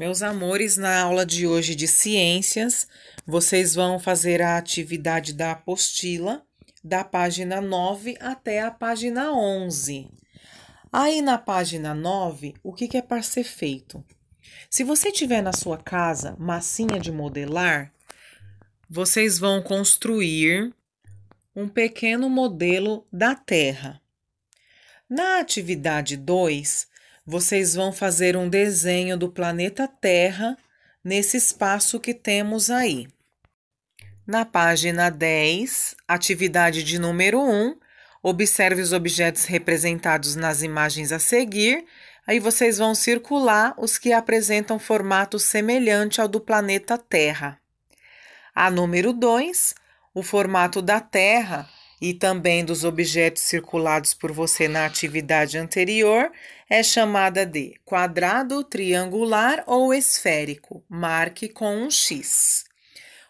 Meus amores, na aula de hoje de ciências, vocês vão fazer a atividade da apostila da página 9 até a página 11. Aí na página 9, o que, que é para ser feito? Se você tiver na sua casa massinha de modelar, vocês vão construir um pequeno modelo da Terra. Na atividade 2, vocês vão fazer um desenho do planeta Terra nesse espaço que temos aí. Na página 10, atividade de número 1, observe os objetos representados nas imagens a seguir. Aí vocês vão circular os que apresentam formato semelhante ao do planeta Terra. A número 2, o formato da Terra e também dos objetos circulados por você na atividade anterior é chamada de quadrado, triangular ou esférico. Marque com um X.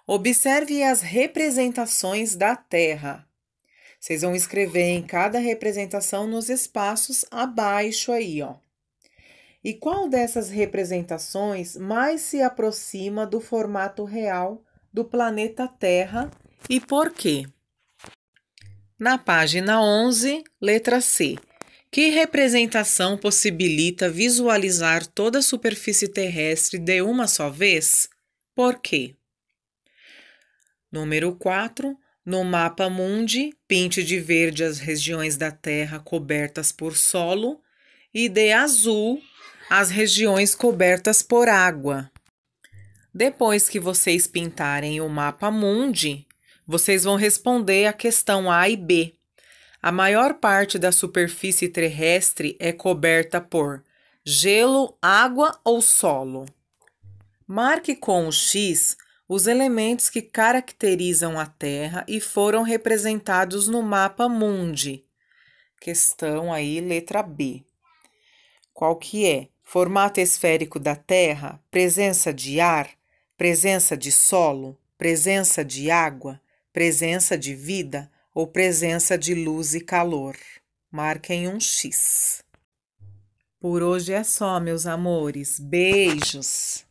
Observe as representações da Terra. Vocês vão escrever em cada representação nos espaços abaixo aí, ó. E qual dessas representações mais se aproxima do formato real do planeta Terra e por quê? na página 11, letra C. Que representação possibilita visualizar toda a superfície terrestre de uma só vez? Por quê? Número 4. No mapa mundi, pinte de verde as regiões da Terra cobertas por solo e de azul as regiões cobertas por água. Depois que vocês pintarem o mapa mundi, vocês vão responder a questão A e B. A maior parte da superfície terrestre é coberta por gelo, água ou solo. Marque com o X os elementos que caracterizam a Terra e foram representados no mapa mundi. Questão aí, letra B. Qual que é? Formato esférico da Terra, presença de ar, presença de solo, presença de água, presença de vida ou presença de luz e calor. Marquem um X. Por hoje é só, meus amores. Beijos!